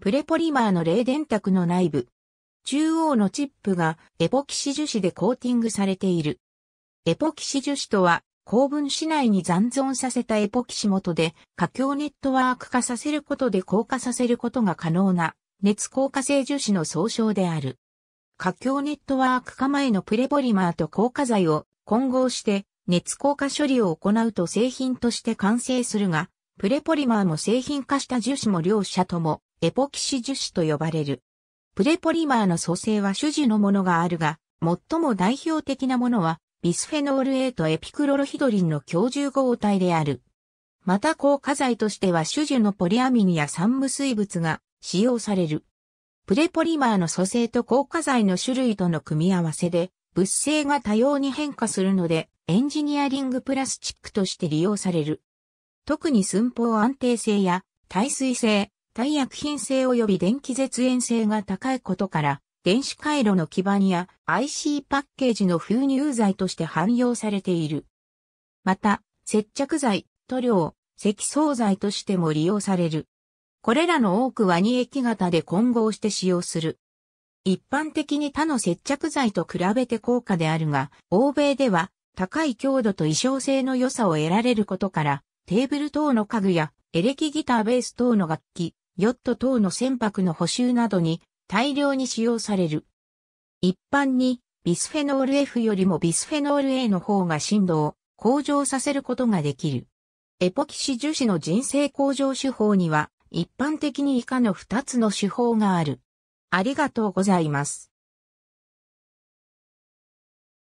プレポリマーの冷電卓の内部。中央のチップがエポキシ樹脂でコーティングされている。エポキシ樹脂とは、高分子内に残存させたエポキシ元で、過強ネットワーク化させることで硬化させることが可能な、熱硬化性樹脂の総称である。過強ネットワーク化前のプレポリマーと硬化剤を混合して、熱硬化処理を行うと製品として完成するが、プレポリマーも製品化した樹脂も両者ともエポキシ樹脂と呼ばれる。プレポリマーの組成は種樹のものがあるが、最も代表的なものは、ビスフェノール A とエピクロロヒドリンの共重合体である。また硬化剤としては種樹のポリアミンや酸無水物が使用される。プレポリマーの組成と硬化剤の種類との組み合わせで、物性が多様に変化するので、エンジニアリングプラスチックとして利用される。特に寸法安定性や耐水性、耐薬品性及び電気絶縁性が高いことから、電子回路の基板や IC パッケージの封入剤として汎用されている。また、接着剤、塗料、積層剤としても利用される。これらの多くは2液型で混合して使用する。一般的に他の接着剤と比べて高価であるが、欧米では高い強度と衣装性の良さを得られることから、テーブル等の家具やエレキギターベース等の楽器、ヨット等の船舶の補修などに大量に使用される。一般にビスフェノール F よりもビスフェノール A の方が振動を向上させることができる。エポキシ樹脂の人生向上手法には一般的に以下の2つの手法がある。ありがとうございます。